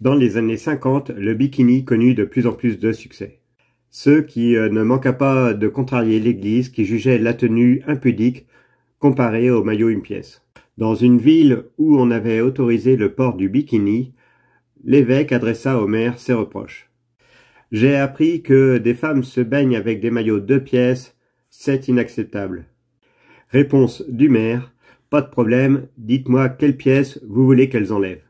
Dans les années 50, le bikini connut de plus en plus de succès. Ce qui euh, ne manqua pas de contrarier l'Église qui jugeait la tenue impudique comparée au maillot une pièce. Dans une ville où on avait autorisé le port du bikini, l'évêque adressa au maire ses reproches. J'ai appris que des femmes se baignent avec des maillots deux pièces, c'est inacceptable. Réponse du maire. Pas de problème, dites-moi quelles pièces vous voulez qu'elles enlèvent.